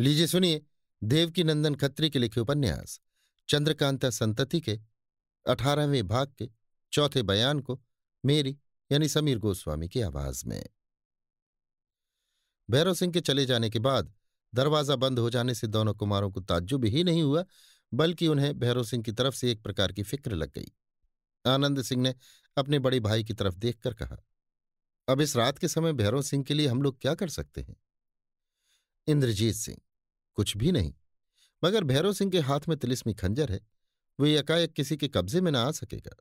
लीजिए सुनिए देवकी नंदन खत्री के लिखे उपन्यास चंद्रकांता संतति के अठारहवें भाग के चौथे बयान को मेरी यानी समीर गोस्वामी की आवाज में भैरव सिंह के चले जाने के बाद दरवाजा बंद हो जाने से दोनों कुमारों को ताज्जुब ही नहीं हुआ बल्कि उन्हें भैरव सिंह की तरफ से एक प्रकार की फिक्र लग गई आनंद सिंह ने अपने बड़े भाई की तरफ देखकर कहा अब इस रात के समय भैरव सिंह के लिए हम लोग क्या कर सकते हैं इंद्रजीत सिंह कुछ भी नहीं मगर भैरव सिंह के हाथ में तिलिस्मी खंजर है वो एकाएक किसी के कब्जे में ना आ सकेगा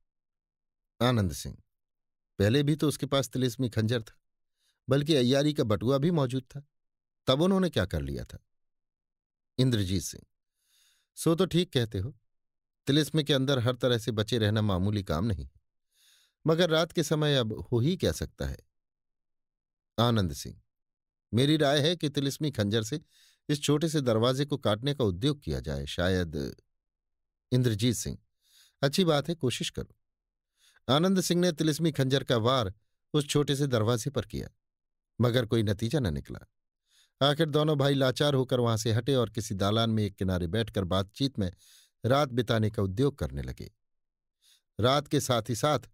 आनंद सिंह पहले भी तो उसके पास तिलिस्मी खंजर था बल्कि अय्यारी का बटुआ भी मौजूद था तब उन्होंने क्या कर लिया था इंद्रजीत सिंह सो तो ठीक कहते हो तिलिस्म के अंदर हर तरह से बचे रहना मामूली काम नहीं है मगर रात के समय अब हो ही क्या सकता है आनंद सिंह मेरी राय है कि तिलिस्मी खंजर से इस छोटे से दरवाजे को काटने का उद्योग किया जाए शायद इंद्रजीत सिंह अच्छी बात है कोशिश करो आनंद सिंह ने तिलिस्मी खंजर का वार उस छोटे से दरवाजे पर किया मगर कोई नतीजा न निकला आखिर दोनों भाई लाचार होकर वहां से हटे और किसी दालान में एक किनारे बैठकर बातचीत में रात बिताने का उद्योग करने लगे रात के साथ ही साथ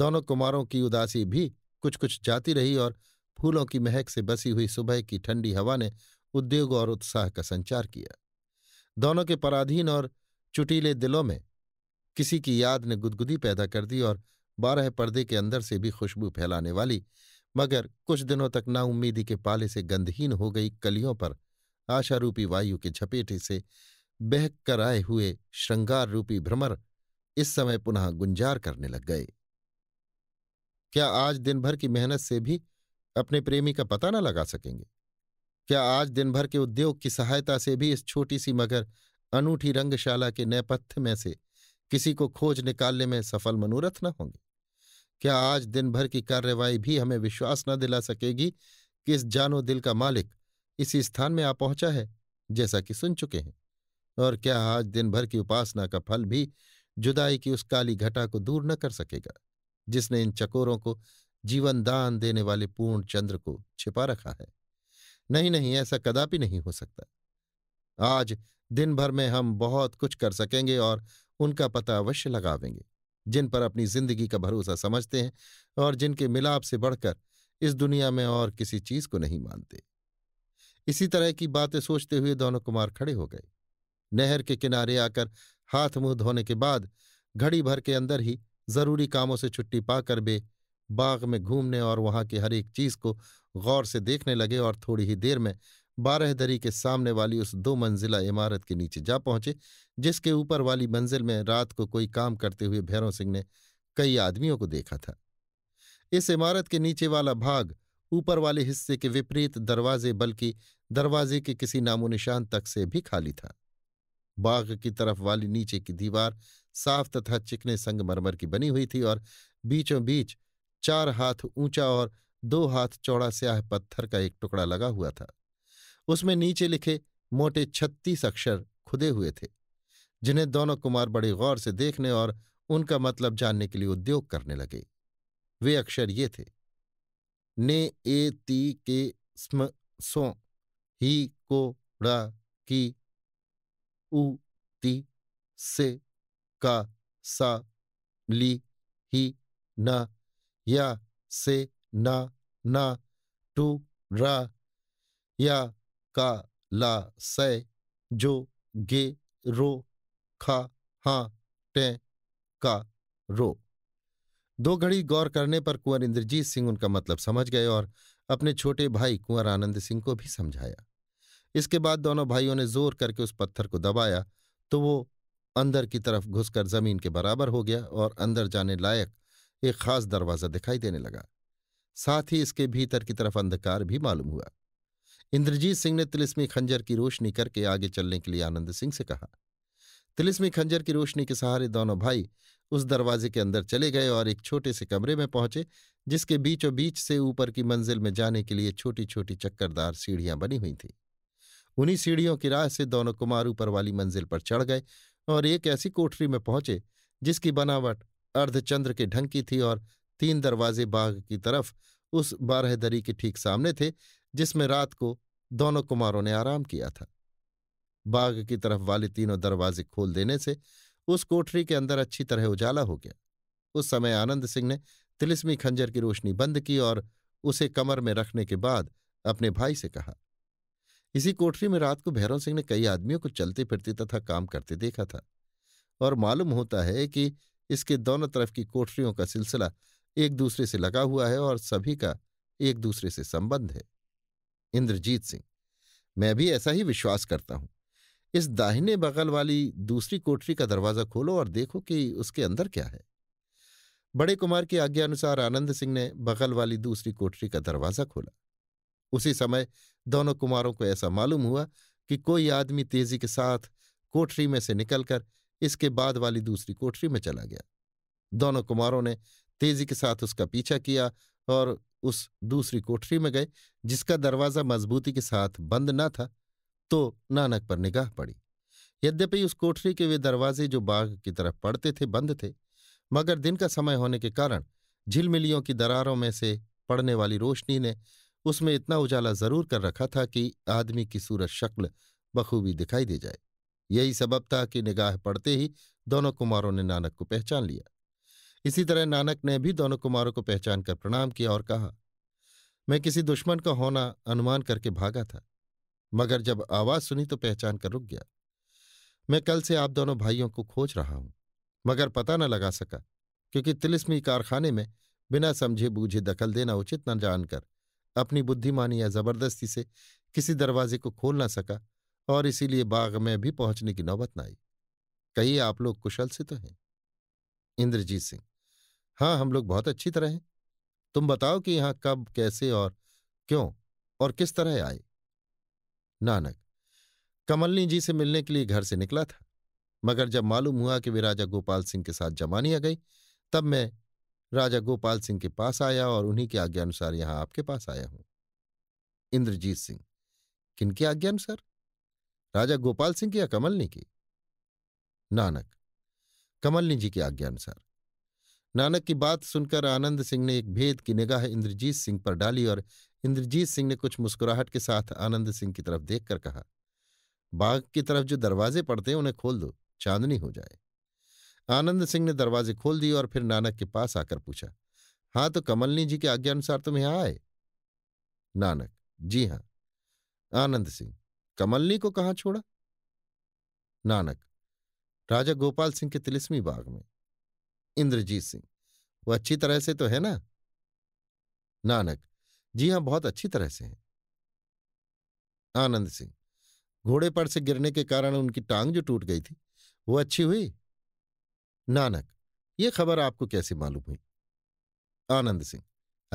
दोनों कुमारों की उदासी भी कुछ कुछ जाती रही और फूलों की महक से बसी हुई सुबह की ठंडी हवा ने उद्योग और उत्साह का संचार किया दोनों के पराधीन और चुटीले दिलों में किसी की याद ने गुदगुदी पैदा कर दी और बारह पर्दे के अंदर से भी खुशबू फैलाने वाली मगर कुछ दिनों तक नाउम्मीदी के पाले से गंधहीन हो गई कलियों पर आशारूपी वायु के झपेटे से बहक कर आए हुए श्रृंगार रूपी भ्रमर इस समय पुनः गुंजार करने लग गए क्या आज दिन भर की मेहनत से भी अपने प्रेमी का पता न लगा सकेंगे क्या आज दिन भर के उद्योग की सहायता से भी इस छोटी सी मगर अनूठी रंगशाला के नैपथ्य में से किसी को खोज निकालने में सफल मनोरथ न होंगे क्या आज दिन भर की कार्यवाही भी हमें विश्वास न दिला सकेगी कि इस जानो दिल का मालिक इसी स्थान में आ पहुंचा है जैसा कि सुन चुके हैं और क्या आज दिन भर की उपासना का फल भी जुदाई की उस काली घटा को दूर न कर सकेगा जिसने इन चकोरों को जीवन दान देने वाले पूर्ण चंद्र को छिपा रखा है नहीं नहीं ऐसा कदापि नहीं हो सकता आज दिन भर में हम बहुत कुछ कर सकेंगे और उनका पता अवश्य लगावेंगे जिन पर अपनी जिंदगी का भरोसा समझते हैं और जिनके मिलाप से बढ़कर इस दुनिया में और किसी चीज को नहीं मानते इसी तरह की बातें सोचते हुए दोनों कुमार खड़े हो गए नहर के किनारे आकर हाथ मुंह धोने के बाद घड़ी भर के अंदर ही जरूरी कामों से छुट्टी पाकर वे बाग में घूमने और वहां की हर एक चीज को गौर से देखने लगे और थोड़ी ही देर में बारह दरी के सामने वाली उस दो मंजिला इमारत के नीचे जा पहुंचे जिसके ऊपर वाली मंजिल में रात को कोई काम करते हुए भैरव सिंह ने कई आदमियों को देखा था इस इमारत के नीचे वाला भाग ऊपर वाले हिस्से के विपरीत दरवाजे बल्कि दरवाजे के किसी नामो निशान तक से भी खाली था बाग की तरफ वाली नीचे की दीवार साफ तथा चिकने संगमरमर की बनी हुई थी और बीचों बीच चार हाथ ऊंचा और दो हाथ चौड़ा स्याह पत्थर का एक टुकड़ा लगा हुआ था उसमें नीचे लिखे मोटे छत्तीस अक्षर खुदे हुए थे जिन्हें दोनों कुमार बड़े गौर से देखने और उनका मतलब जानने के लिए उद्योग करने लगे वे अक्षर ये थे ने ए ती के स्म सो ही को ड़ा की उ ती से का सा ली ही ना या से ना ना टू रा या का ला सै जो गे रो खा हा टे का रो दो घड़ी गौर करने पर कुंवर इंद्रजीत सिंह उनका मतलब समझ गए और अपने छोटे भाई कुंवर आनंद सिंह को भी समझाया इसके बाद दोनों भाइयों ने जोर करके उस पत्थर को दबाया तो वो अंदर की तरफ घुसकर जमीन के बराबर हो गया और अंदर जाने लायक एक खास दरवाजा दिखाई देने लगा साथ ही इसके भीतर की तरफ अंधकार भी मालूम हुआ इंद्रजीत सिंह ने तिलिस्मी खंजर की रोशनी करके आगे चलने के लिए आनंद सिंह से कहा तिलिस्मी खंजर की रोशनी के सहारे दोनों भाई उस दरवाजे के अंदर चले गए और एक छोटे से कमरे में पहुंचे जिसके बीचों बीच से ऊपर की मंजिल में जाने के लिए छोटी छोटी चक्करदार सीढ़ियां बनी हुई थीं उन्हीं सीढ़ियों की राह से दोनों कुमार ऊपर वाली मंजिल पर चढ़ गए और एक ऐसी कोठरी में पहुंचे जिसकी बनावट अर्धचंद्र के ढंग की थी और तीन दरवाजे बाग की तरफ उस बारहदरी के ठीक सामने थे जिसमें रात को दोनों कुमारों ने आराम किया था बाग की तरफ वाले तीनों दरवाजे खोल देने से उस कोठरी के अंदर अच्छी तरह उजाला हो गया उस समय आनंद सिंह ने तिलिस्मी खंजर की रोशनी बंद की और उसे कमर में रखने के बाद अपने भाई से कहा इसी कोठरी में रात को भैरव सिंह ने कई आदमियों को चलते फिरते तथा काम करते देखा था और मालूम होता है कि इसके दोनों तरफ की कोठरियों का सिलसिला एक दूसरे से लगा हुआ है और सभी का एक दूसरे से संबंध है इंद्रजीत सिंह मैं भी ऐसा ही विश्वास करता हूं इस दाहिने बगल वाली दूसरी कोठरी का दरवाजा खोलो और देखो कि उसके अंदर क्या है बड़े कुमार की आज्ञा अनुसार आनंद सिंह ने बगल वाली दूसरी कोठरी का दरवाजा खोला उसी समय दोनों कुमारों को ऐसा मालूम हुआ कि कोई आदमी तेजी के साथ कोठरी में से निकलकर इसके बाद वाली दूसरी कोठरी में चला गया दोनों कुमारों ने तेजी के साथ उसका पीछा किया और उस दूसरी कोठरी में गए जिसका दरवाज़ा मजबूती के साथ बंद न था तो नानक पर निगाह पड़ी यद्यपि उस कोठरी के वे दरवाजे जो बाघ की तरफ पड़ते थे बंद थे मगर दिन का समय होने के कारण झिलमिलियों की दरारों में से पड़ने वाली रोशनी ने उसमें इतना उजाला जरूर कर रखा था कि आदमी की सूरत शक्ल बखूबी दिखाई दे जाए यही सबब था कि निगाह पड़ते ही दोनों कुमारों ने नानक को पहचान लिया इसी तरह नानक ने भी दोनों कुमारों को पहचान कर प्रणाम किया और कहा मैं किसी दुश्मन का होना अनुमान करके भागा था मगर जब आवाज सुनी तो पहचान कर रुक गया मैं कल से आप दोनों भाइयों को खोज रहा हूं मगर पता न लगा सका क्योंकि तिलिस्मी कारखाने में बिना समझे बूझे दखल देना उचित न जानकर अपनी बुद्धिमानी या जबरदस्ती से किसी दरवाजे को खोल ना सका और इसीलिए बाग में भी पहुंचने की नौबत न आई कही आप लोग कुशल से तो हैं इंद्रजीत सिंह हाँ हम लोग बहुत अच्छी तरह हैं तुम बताओ कि यहाँ कब कैसे और क्यों और किस तरह आए नानक कमलनी जी से मिलने के लिए घर से निकला था मगर जब मालूम हुआ कि वे राजा गोपाल सिंह के साथ जमानिया गई तब मैं राजा गोपाल सिंह के पास आया और उन्हीं की आज्ञानुसार यहां आपके पास आया हूं इंद्रजीत सिंह किनके आज्ञानुसार राजा गोपाल सिंह की या कमलनी की नानक कमलनी जी की आज्ञा अनुसार नानक की बात सुनकर आनंद सिंह ने एक भेद की निगाह इंद्रजीत सिंह पर डाली और इंद्रजीत सिंह ने कुछ मुस्कुराहट के साथ आनंद सिंह की तरफ देखकर कहा बाग की तरफ जो दरवाजे पड़ते हैं उन्हें खोल दो चांदनी हो जाए आनंद सिंह ने दरवाजे खोल दिए और फिर नानक के पास आकर पूछा हाँ तो कमलनी जी के आज्ञानुसार तुम यहां आए नानक जी हाँ आनंद सिंह कमलनी को कहाँ छोड़ा नानक राजा गोपाल सिंह के तिलिस्मी बाग में इंद्रजीत सिंह वो अच्छी तरह से तो है ना नानक जी हां बहुत अच्छी तरह से है आनंद सिंह घोड़े पर से गिरने के कारण उनकी टांग जो टूट गई थी वो अच्छी हुई नानक ये खबर आपको कैसे मालूम हुई आनंद सिंह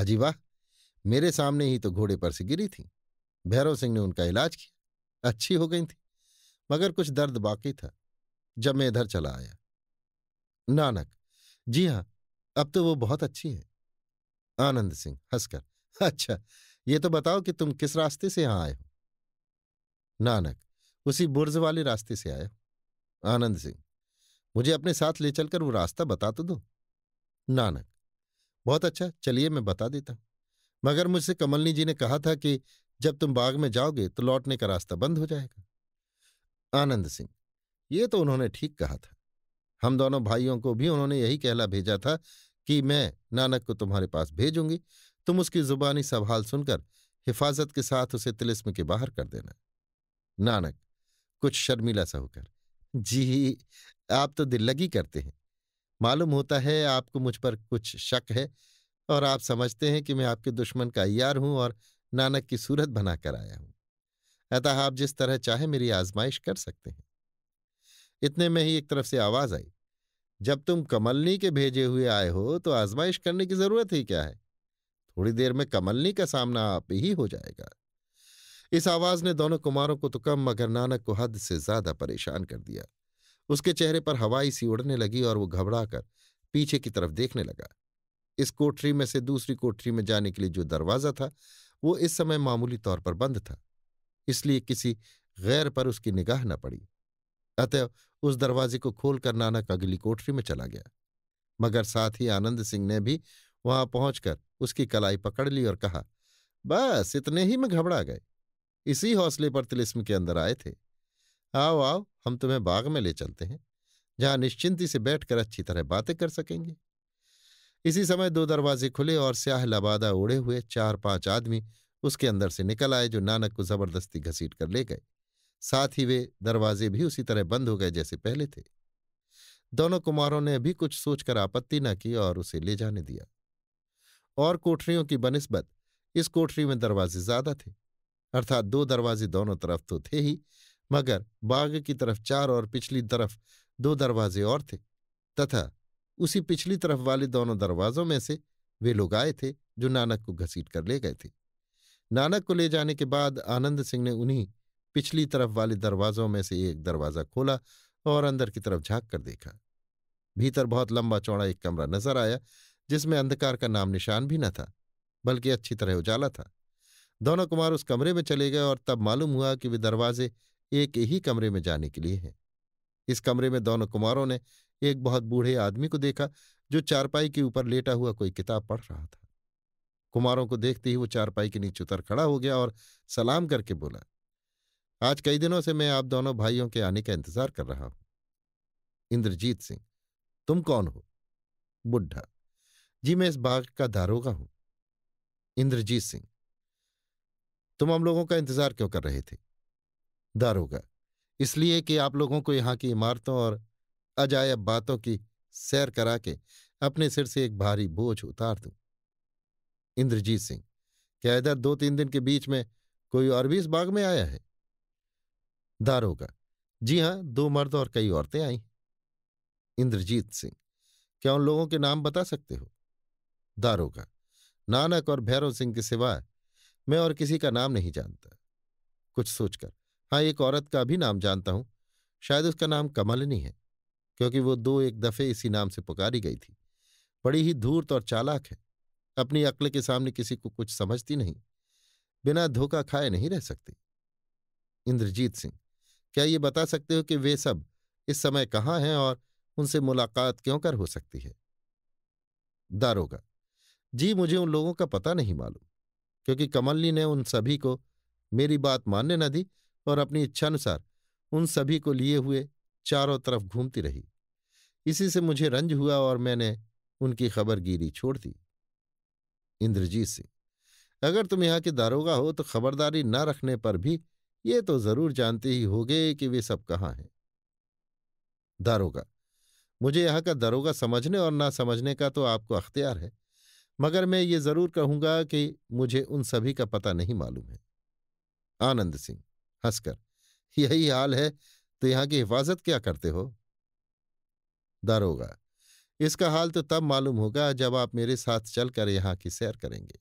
अजी वाह मेरे सामने ही तो घोड़े पर से गिरी थी भैरव सिंह ने उनका इलाज किया अच्छी हो गई थी मगर कुछ दर्द बाकी था जब मैं इधर चला आया नानक जी हाँ अब तो वो बहुत अच्छी है आनंद सिंह हंसकर अच्छा ये तो बताओ कि तुम किस रास्ते से यहां आए हो नानक उसी बुर्ज वाले रास्ते से आए हो आनंद सिंह मुझे अपने साथ ले चलकर वो रास्ता बता तो दो नानक बहुत अच्छा चलिए मैं बता देता हूं मगर मुझसे कमलनी जी ने कहा था कि जब तुम बाग में जाओगे तो लौटने का रास्ता बंद हो जाएगा आनंद सिंह ये तो उन्होंने ठीक कहा था हम दोनों भाइयों को भी उन्होंने यही कहला भेजा था कि मैं नानक को तुम्हारे पास भेजूंगी तुम उसकी जुबानी सवाल सुनकर हिफाजत के साथ उसे तिलिस्म के बाहर कर देना नानक कुछ शर्मिला सा होकर जी आप तो दिल लगी करते हैं मालूम होता है आपको मुझ पर कुछ शक है और आप समझते हैं कि मैं आपके दुश्मन का अयार हूं और नानक की सूरत बनाकर आया हूं अतः आप जिस तरह चाहे मेरी आजमाइश कर सकते हैं इतने में ही एक तरफ से आवाज आई जब तुम कमलनी के भेजे हुए आए हो तो आजमाइश करने की जरूरत ही क्या है थोड़ी देर में कमलनी का सामना आप ही हो जाएगा इस आवाज ने दोनों कुमारों को तो कम मगर नानक को हद से ज्यादा परेशान कर दिया उसके चेहरे पर हवाई सी उड़ने लगी और वो घबराकर पीछे की तरफ देखने लगा इस कोठरी में से दूसरी कोठरी में जाने के लिए जो दरवाजा था वो इस समय मामूली तौर पर बंद था इसलिए किसी गैर पर उसकी निगाह न पड़ी अतः उस दरवाजे को खोलकर नानक अगली कोठरी में चला गया मगर साथ ही आनंद सिंह ने भी वहां पहुंचकर उसकी कलाई पकड़ ली और कहा बस इतने ही में घबरा गए इसी हौसले पर तिलिस्म के अंदर आए थे आओ आओ हम तुम्हें बाग में ले चलते हैं जहां निश्चिंती से बैठकर अच्छी तरह बातें कर सकेंगे इसी समय दो दरवाजे खुले और स्याह लबादा ओढ़े हुए चार पांच आदमी उसके अंदर से निकल आए जो नानक को जबरदस्ती घसीट कर ले गए साथ ही वे दरवाजे भी उसी तरह बंद हो गए जैसे पहले थे दोनों कुमारों ने भी कुछ सोचकर आपत्ति न की और उसे ले जाने दिया और कोठरियों की बनिस्बत इस कोठरी में दरवाजे ज्यादा थे अर्थात दो दरवाजे दोनों तरफ तो थे ही मगर बाग की तरफ चार और पिछली तरफ दो दरवाजे और थे तथा उसी पिछली तरफ वाले दोनों दरवाजों में से वे लोग आए थे जो नानक को घसीट कर ले गए थे नानक को ले जाने के बाद आनंद सिंह ने उन्हीं पिछली तरफ वाले दरवाजों में से एक दरवाजा खोला और अंदर की तरफ झांक कर देखा भीतर बहुत लंबा चौड़ा एक कमरा नजर आया जिसमें अंधकार का नाम निशान भी न था बल्कि अच्छी तरह उजाला था दोनों कुमार उस कमरे में चले गए और तब मालूम हुआ कि वे दरवाजे एक ही कमरे में जाने के लिए हैं इस कमरे में दोनों कुमारों ने एक बहुत बूढ़े आदमी को देखा जो चारपाई के ऊपर लेटा हुआ कोई किताब पढ़ रहा था कुमारों को देखते ही वो चारपाई के नीचे उतर खड़ा हो गया और सलाम करके बोला आज कई दिनों से मैं आप दोनों भाइयों के आने का इंतजार कर रहा हूं इंद्रजीत सिंह तुम कौन हो बुढ़ा जी मैं इस बाग का दारोगा हूं इंद्रजीत सिंह तुम हम लोगों का इंतजार क्यों कर रहे थे दारोगा इसलिए कि आप लोगों को यहां की इमारतों और अजायब बातों की सैर करा के अपने सिर से एक भारी बोझ उतार दूं इंद्रजीत सिंह क्या इधर दो तीन दिन के बीच में कोई और भी इस बाग में आया है दारोगा जी हां दो मर्द और कई औरतें आई इंद्रजीत सिंह क्या उन लोगों के नाम बता सकते हो दारोगा नानक और भैरव सिंह के सिवाय मैं और किसी का नाम नहीं जानता कुछ सोचकर हाँ एक औरत का भी नाम जानता हूं शायद उसका नाम कमलनी है क्योंकि वो दो एक दफे इसी नाम से पुकारी गई थी बड़ी ही धूर्त और चालाक है अपनी अक्ल के सामने किसी को कुछ समझती नहीं बिना धोखा खाए नहीं रह सकती इंद्रजीत सिंह क्या ये बता सकते हो कि वे सब इस समय कहाँ हैं और उनसे मुलाकात क्यों कर हो सकती है दारोगा जी मुझे उन लोगों का पता नहीं मालूम क्योंकि कमलनी ने उन सभी को मेरी बात मानने न दी और अपनी इच्छानुसार उन सभी को लिए हुए चारों तरफ घूमती रही इसी से मुझे रंज हुआ और मैंने उनकी खबर गिरी छोड़ दी इंद्रजीत सिंह अगर तुम यहाँ के दारोगा हो तो खबरदारी न रखने पर भी ये तो जरूर जानते ही होगे कि वे सब कहाँ हैं दारोगा मुझे यहाँ का दारोगा समझने और ना समझने का तो आपको अख्तियार है मगर मैं ये जरूर कहूंगा कि मुझे उन सभी का पता नहीं मालूम है आनंद सिंह हंसकर यही हाल है तो यहां की हिफाजत क्या करते हो दारोगा इसका हाल तो तब मालूम होगा जब आप मेरे साथ चलकर यहां की सैर करेंगे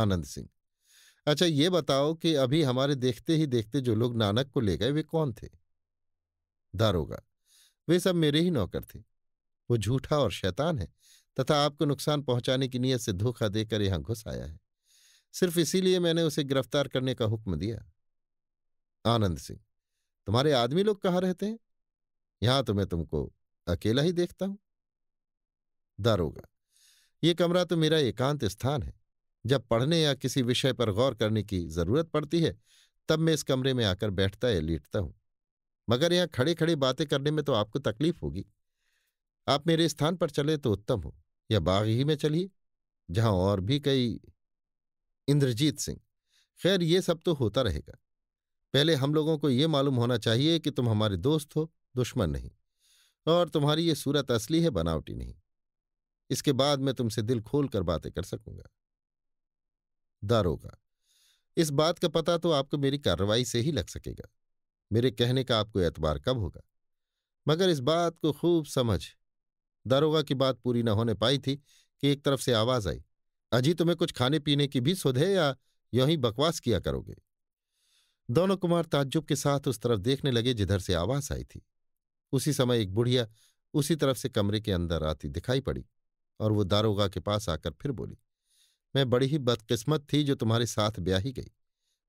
आनंद सिंह अच्छा ये बताओ कि अभी हमारे देखते ही देखते जो लोग नानक को ले गए वे कौन थे दारोगा वे सब मेरे ही नौकर थे वो झूठा और शैतान है तथा आपको नुकसान पहुंचाने की नीयत से धोखा देकर यहां घुस आया है सिर्फ इसीलिए मैंने उसे गिरफ्तार करने का हुक्म दिया आनंद सिंह तुम्हारे आदमी लोग कहाँ रहते हैं यहां तो मैं तुमको अकेला ही देखता हूं दारोगा ये कमरा तो मेरा एकांत स्थान है जब पढ़ने या किसी विषय पर गौर करने की जरूरत पड़ती है तब मैं इस कमरे में आकर बैठता या लेटता हूं मगर यहां खड़े खड़े बातें करने में तो आपको तकलीफ होगी आप मेरे स्थान पर चले तो उत्तम हो या बाग ही में चलिए जहां और भी कई इंद्रजीत सिंह खैर ये सब तो होता रहेगा पहले हम लोगों को ये मालूम होना चाहिए कि तुम हमारे दोस्त हो दुश्मन नहीं और तुम्हारी ये सूरत असली है बनावटी नहीं इसके बाद मैं तुमसे दिल खोल कर बातें कर सकूंगा दारोगा इस बात का पता तो आपको मेरी कार्रवाई से ही लग सकेगा मेरे कहने का आपको एतबार कब होगा मगर इस बात को खूब समझ दारोगा की बात पूरी न होने पाई थी कि एक तरफ से आवाज आई अजी तुम्हें कुछ खाने पीने की भी सुध है या यही बकवास किया करोगे दोनों कुमार ताज्जुब के साथ उस तरफ देखने लगे जिधर से आवाज आई थी उसी समय एक बुढ़िया उसी तरफ से कमरे के अंदर आती दिखाई पड़ी और वो दारोगा के पास आकर फिर बोली मैं बड़ी ही बदकिस्मत थी जो तुम्हारे साथ ब्याही गई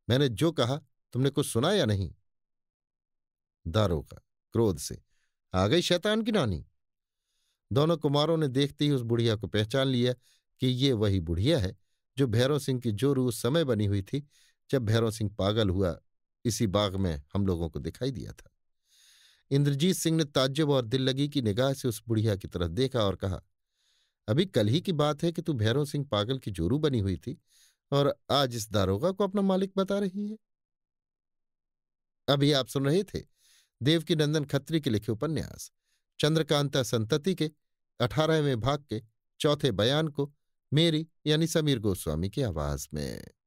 मैंने जो कहा तुमने कुछ सुना या नहीं दारोगा क्रोध से आ गई शैतान की नानी दोनों कुमारों ने देखते ही उस बुढ़िया को पहचान लिया कि ये वही बुढ़िया है जो भैरव सिंह की जोरू उस समय बनी हुई थी जब भैरव सिंह पागल हुआ इसी बाग में हम लोगों को दिखाई दिया था इंद्रजीत सिंह ने ताज्जुब और दिल लगी की निगाह से उस बुढ़िया की तरफ देखा और कहा अभी कल ही की बात है कि तू भैरव सिंह पागल की जोरू बनी हुई थी और आज इस दारोगा को अपना मालिक बता रही है अभी आप सुन रहे थे देवकी नंदन खत्री के लिखे उपन्यास चंद्रकांता संतति के अठारहवें भाग के चौथे बयान को मेरी यानी समीर गोस्वामी की आवाज में